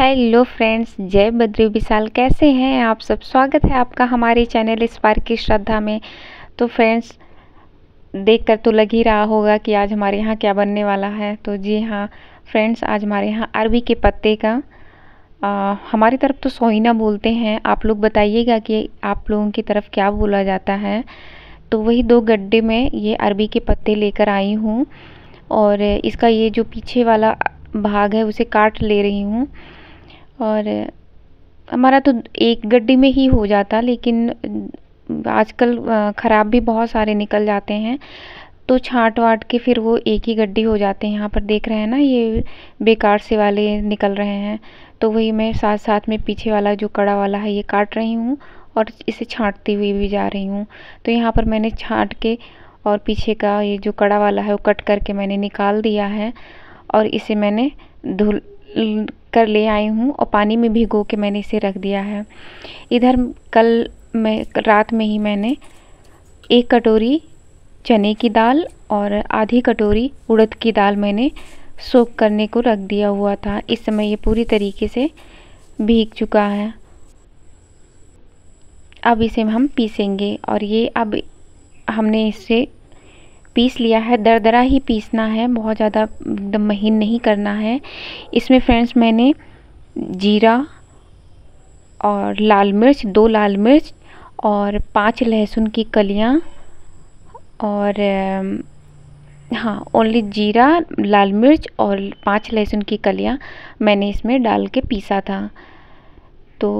hello friends जय बद्री विशाल कैसे हैं आप सब स्वागत है आपका हमारे चैनल इस बार की श्रद्धा में तो फ्रेंड्स देखकर तो लग ही रहा होगा कि आज हमारे यहाँ क्या बनने वाला है तो जी हाँ फ्रेंड्स आज हमारे यहाँ अरबी के पत्ते का आ, हमारी तरफ तो सोइना बोलते हैं आप लोग बताइएगा कि आप लोगों की तरफ क्या बोला जाता है तो वही दो गड्ढे में ये अरबी के पत्ते लेकर आई हूँ और इसका ये जो पीछे वाला भाग है उसे काट ले रही हूँ और हमारा तो एक गड्डी में ही हो जाता लेकिन आजकल ख़राब भी बहुत सारे निकल जाते हैं तो छाँट वाट के फिर वो एक ही गड्डी हो जाते हैं यहाँ पर देख रहे हैं ना ये बेकार से वाले निकल रहे हैं तो वही मैं साथ साथ में पीछे वाला जो कड़ा वाला है ये काट रही हूँ और इसे छाँटती हुई भी जा रही हूँ तो यहाँ पर मैंने छाँट के और पीछे का ये जो कड़ा वाला है वो कट करके मैंने निकाल दिया है और इसे मैंने धुल कर ले आई हूँ और पानी में भिगो के मैंने इसे रख दिया है इधर कल मैं रात में ही मैंने एक कटोरी चने की दाल और आधी कटोरी उड़द की दाल मैंने सोख करने को रख दिया हुआ था इस समय ये पूरी तरीके से भीग चुका है अब इसे हम पीसेंगे और ये अब हमने इसे पीस लिया है दरदरा ही पीसना है बहुत ज़्यादा एकदम महीन नहीं करना है इसमें फ्रेंड्स मैंने जीरा और लाल मिर्च दो लाल मिर्च और पांच लहसुन की कलियां और हाँ ओनली जीरा लाल मिर्च और पांच लहसुन की कलियां मैंने इसमें डाल के पीसा था तो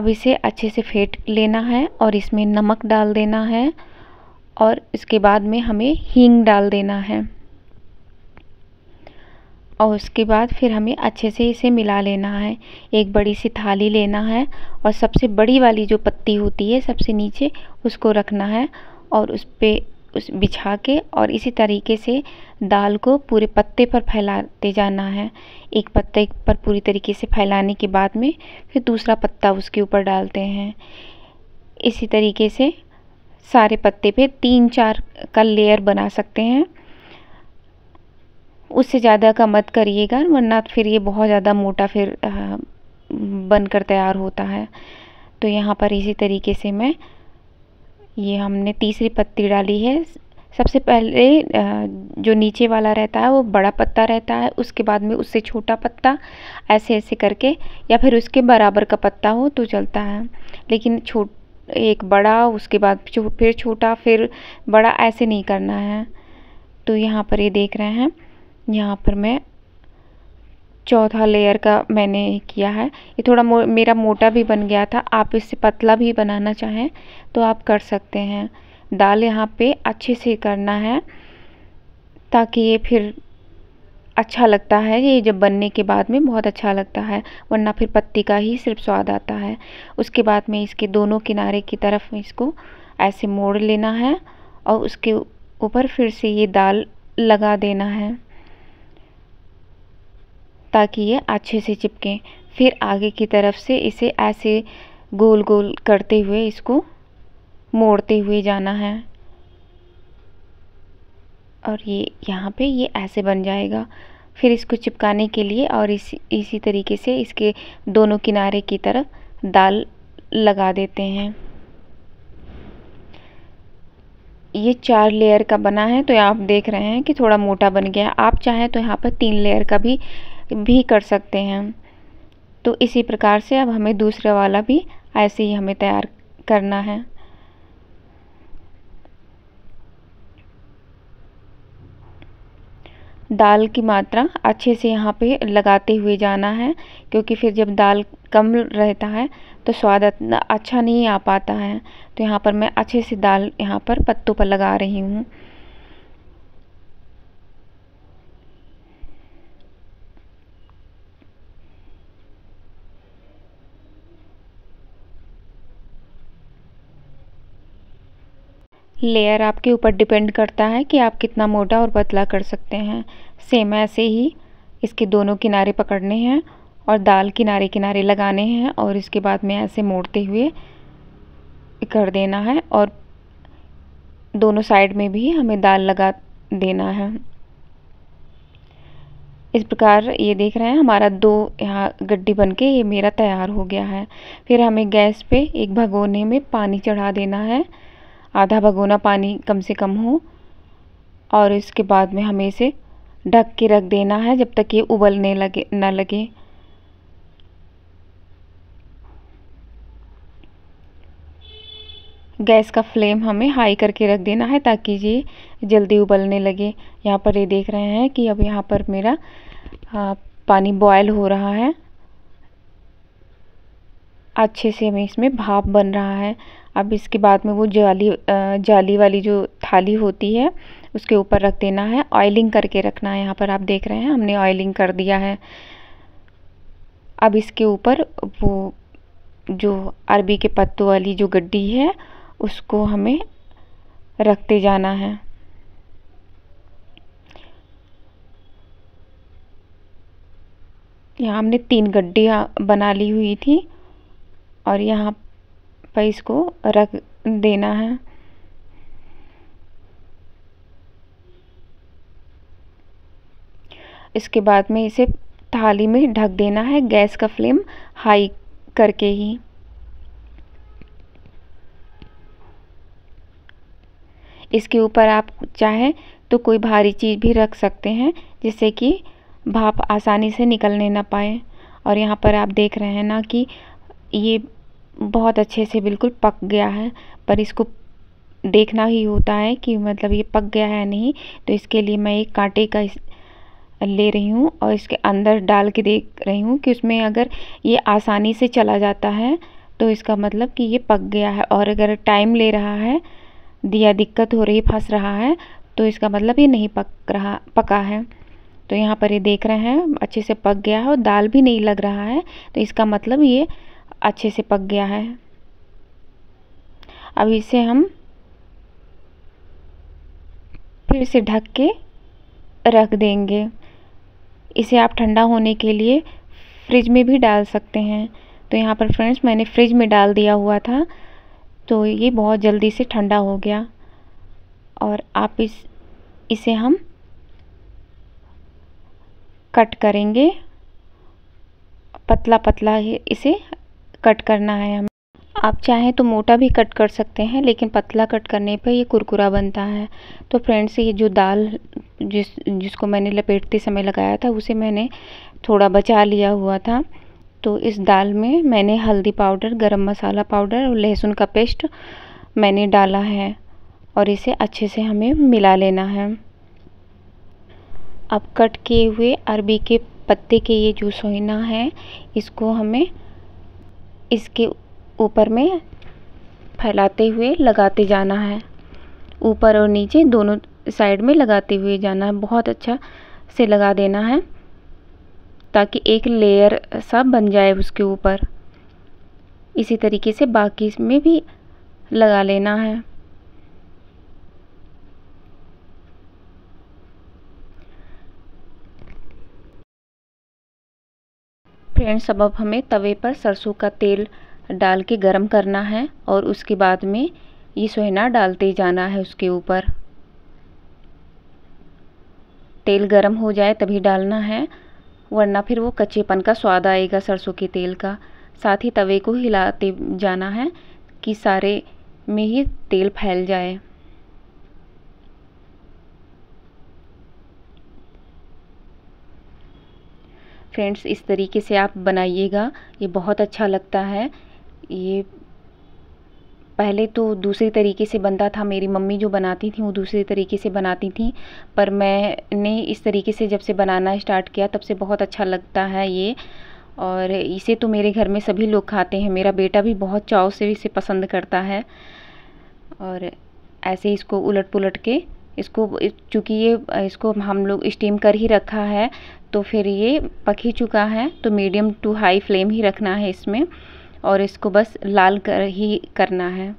अब इसे अच्छे से फेंट लेना है और इसमें नमक डाल देना है और इसके बाद में हमें हींग डाल देना है और उसके बाद फिर हमें अच्छे से इसे मिला लेना है एक बड़ी सी थाली लेना है और सबसे बड़ी वाली जो पत्ती होती है सबसे नीचे उसको रखना है और उस पर उस बिछा के और इसी तरीके से दाल को पूरे पत्ते पर फैलाते जाना है एक पत्ते पर पूरी तरीके से फैलाने के बाद में फिर दूसरा पत्ता उसके ऊपर डालते हैं इसी तरीके से सारे पत्ते पे तीन चार का लेयर बना सकते हैं उससे ज़्यादा का मत करिएगा वरना फिर ये बहुत ज़्यादा मोटा फिर बनकर तैयार होता है तो यहाँ पर इसी तरीके से मैं ये हमने तीसरी पत्ती डाली है सबसे पहले जो नीचे वाला रहता है वो बड़ा पत्ता रहता है उसके बाद में उससे छोटा पत्ता ऐसे ऐसे करके या फिर उसके बराबर का पत्ता हो तो चलता है लेकिन छोट एक बड़ा उसके बाद फिर छोटा फिर बड़ा ऐसे नहीं करना है तो यहाँ पर ये देख रहे हैं यहाँ पर मैं चौथा लेयर का मैंने किया है ये थोड़ा मो, मेरा मोटा भी बन गया था आप इससे पतला भी बनाना चाहें तो आप कर सकते हैं दाल यहाँ पे अच्छे से करना है ताकि ये फिर अच्छा लगता है ये जब बनने के बाद में बहुत अच्छा लगता है वरना फिर पत्ती का ही सिर्फ स्वाद आता है उसके बाद में इसके दोनों किनारे की तरफ इसको ऐसे मोड़ लेना है और उसके ऊपर फिर से ये दाल लगा देना है ताकि ये अच्छे से चिपके फिर आगे की तरफ से इसे ऐसे गोल गोल करते हुए इसको मोड़ते हुए जाना है और ये यहाँ पे ये ऐसे बन जाएगा फिर इसको चिपकाने के लिए और इसी इसी तरीके से इसके दोनों किनारे की तरफ दाल लगा देते हैं ये चार लेयर का बना है तो आप देख रहे हैं कि थोड़ा मोटा बन गया आप चाहें तो यहाँ पर तीन लेयर का भी भी कर सकते हैं तो इसी प्रकार से अब हमें दूसरे वाला भी ऐसे ही हमें तैयार करना है दाल की मात्रा अच्छे से यहाँ पे लगाते हुए जाना है क्योंकि फिर जब दाल कम रहता है तो स्वाद अच्छा नहीं आ पाता है तो यहाँ पर मैं अच्छे से दाल यहाँ पर पत्तों पर लगा रही हूँ लेयर आपके ऊपर डिपेंड करता है कि आप कितना मोटा और पतला कर सकते हैं सेम ऐसे ही इसके दोनों किनारे पकड़ने हैं और दाल किनारे किनारे लगाने हैं और इसके बाद में ऐसे मोड़ते हुए कर देना है और दोनों साइड में भी हमें दाल लगा देना है इस प्रकार ये देख रहे हैं हमारा दो यहाँ गड्ढी बन के ये मेरा तैयार हो गया है फिर हमें गैस पे एक भगोने में पानी चढ़ा देना है आधा भगोना पानी कम से कम हो और इसके बाद में हमें इसे ढक के रख देना है जब तक ये उबलने लगे ना लगे गैस का फ्लेम हमें हाई करके रख देना है ताकि ये जल्दी उबलने लगे यहाँ पर ये देख रहे हैं कि अब यहाँ पर मेरा आ, पानी बॉयल हो रहा है अच्छे से हमें इसमें भाप बन रहा है अब इसके बाद में वो जाली जाली वाली जो थाली होती है उसके ऊपर रख देना है ऑयलिंग करके रखना है यहाँ पर आप देख रहे हैं हमने ऑयलिंग कर दिया है अब इसके ऊपर वो जो अरबी के पत्तों वाली जो गड्डी है उसको हमें रखते जाना है यहाँ हमने तीन गड्डियाँ बना ली हुई थी और यहाँ पर इसको रख देना है इसके बाद में इसे थाली में ढक देना है गैस का फ्लेम हाई करके ही इसके ऊपर आप चाहें तो कोई भारी चीज़ भी रख सकते हैं जिससे कि भाप आसानी से निकलने ना पाए और यहाँ पर आप देख रहे हैं ना कि ये बहुत अच्छे से बिल्कुल पक गया है पर इसको देखना ही होता है कि मतलब ये पक गया है नहीं तो इसके लिए मैं एक कांटे का इस ले रही हूँ और इसके अंदर डाल के देख रही हूँ कि उसमें अगर ये आसानी से चला जाता है तो इसका मतलब कि ये पक गया है और अगर टाइम ले रहा है दिया दिक्कत हो रही फंस रहा है तो इसका मतलब ये नहीं पक रहा पका है तो यहाँ पर ये देख रहे हैं अच्छे से पक गया है और दाल भी नहीं लग रहा है तो इसका मतलब ये अच्छे से पक गया है अब इसे हम फिर से ढक के रख देंगे इसे आप ठंडा होने के लिए फ्रिज में भी डाल सकते हैं तो यहाँ पर फ्रेंड्स मैंने फ्रिज में डाल दिया हुआ था तो ये बहुत जल्दी से ठंडा हो गया और आप इस इसे हम कट करेंगे पतला पतला इसे कट करना है हमें आप चाहें तो मोटा भी कट कर सकते हैं लेकिन पतला कट करने पर ये कुरकुरा बनता है तो फ्रेंड्स ये जो दाल जिस जिसको मैंने लपेटते समय लगाया था उसे मैंने थोड़ा बचा लिया हुआ था तो इस दाल में मैंने हल्दी पाउडर गरम मसाला पाउडर और लहसुन का पेस्ट मैंने डाला है और इसे अच्छे से हमें मिला लेना है अब कट किए हुए अरबी के पत्ते के ये जो सोइना है इसको हमें इसके ऊपर में फैलाते हुए लगाते जाना है ऊपर और नीचे दोनों साइड में लगाते हुए जाना है बहुत अच्छा से लगा देना है ताकि एक लेयर सा बन जाए उसके ऊपर इसी तरीके से बाकी में भी लगा लेना है फ्रेंड्स अब अब हमें तवे पर सरसों का तेल डाल के गरम करना है और उसके बाद में ये सोहना डालते जाना है उसके ऊपर तेल गरम हो जाए तभी डालना है वरना फिर वो कच्चेपन का स्वाद आएगा सरसों के तेल का साथ ही तवे को हिलाते जाना है कि सारे में ही तेल फैल जाए फ्रेंड्स इस तरीके से आप बनाइएगा ये बहुत अच्छा लगता है ये पहले तो दूसरे तरीके से बनता था मेरी मम्मी जो बनाती थी वो दूसरे तरीके से बनाती थी पर मैंने इस तरीके से जब से बनाना स्टार्ट किया तब से बहुत अच्छा लगता है ये और इसे तो मेरे घर में सभी लोग खाते हैं मेरा बेटा भी बहुत चाव से इसे पसंद करता है और ऐसे इसको उलट पुलट के इसको चूँकि ये इसको हम लोग स्टीम कर ही रखा है तो फिर ये पक ही चुका है तो मीडियम टू हाई फ्लेम ही रखना है इसमें और इसको बस लाल कर ही करना है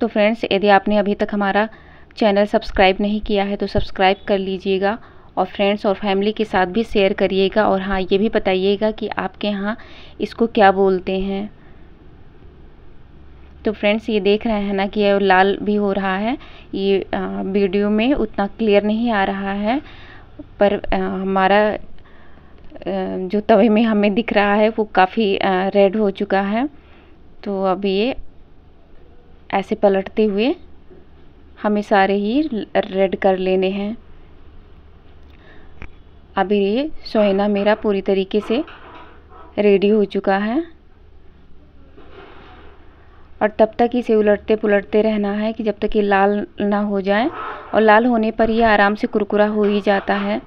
तो फ्रेंड्स यदि आपने अभी तक हमारा चैनल सब्सक्राइब नहीं किया है तो सब्सक्राइब कर लीजिएगा और फ्रेंड्स और फैमिली के साथ भी शेयर करिएगा और हाँ ये भी बताइएगा कि आपके यहाँ इसको क्या बोलते हैं तो फ्रेंड्स ये देख रहे हैं ना कि ये लाल भी हो रहा है ये वीडियो में उतना क्लियर नहीं आ रहा है पर हमारा जो तवे में हमें दिख रहा है वो काफ़ी रेड हो चुका है तो अब ये ऐसे पलटते हुए हमें सारे ही रेड कर लेने हैं अभी ये सोहना मेरा पूरी तरीके से रेडी हो चुका है और तब तक इसे उलटते पुलटते रहना है कि जब तक ये लाल ना हो जाए और लाल होने पर ये आराम से कुरकुरा हो ही जाता है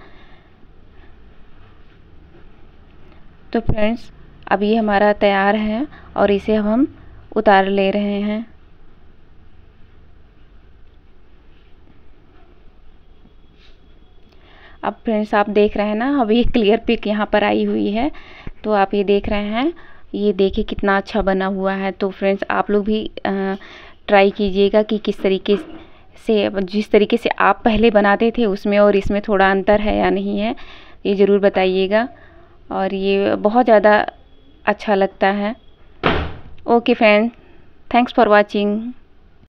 तो फ्रेंड्स अब ये हमारा तैयार है और इसे अब हम उतार ले रहे हैं अब फ्रेंड्स आप देख रहे हैं ना अभी क्लियर पिक यहाँ पर आई हुई है तो आप ये देख रहे हैं ये देखिए कितना अच्छा बना हुआ है तो फ्रेंड्स आप लोग भी ट्राई कीजिएगा कि किस तरीके से जिस तरीके से आप पहले बनाते थे उसमें और इसमें थोड़ा अंतर है या नहीं है ये ज़रूर बताइएगा और ये बहुत ज़्यादा अच्छा लगता है okay friend thanks for watching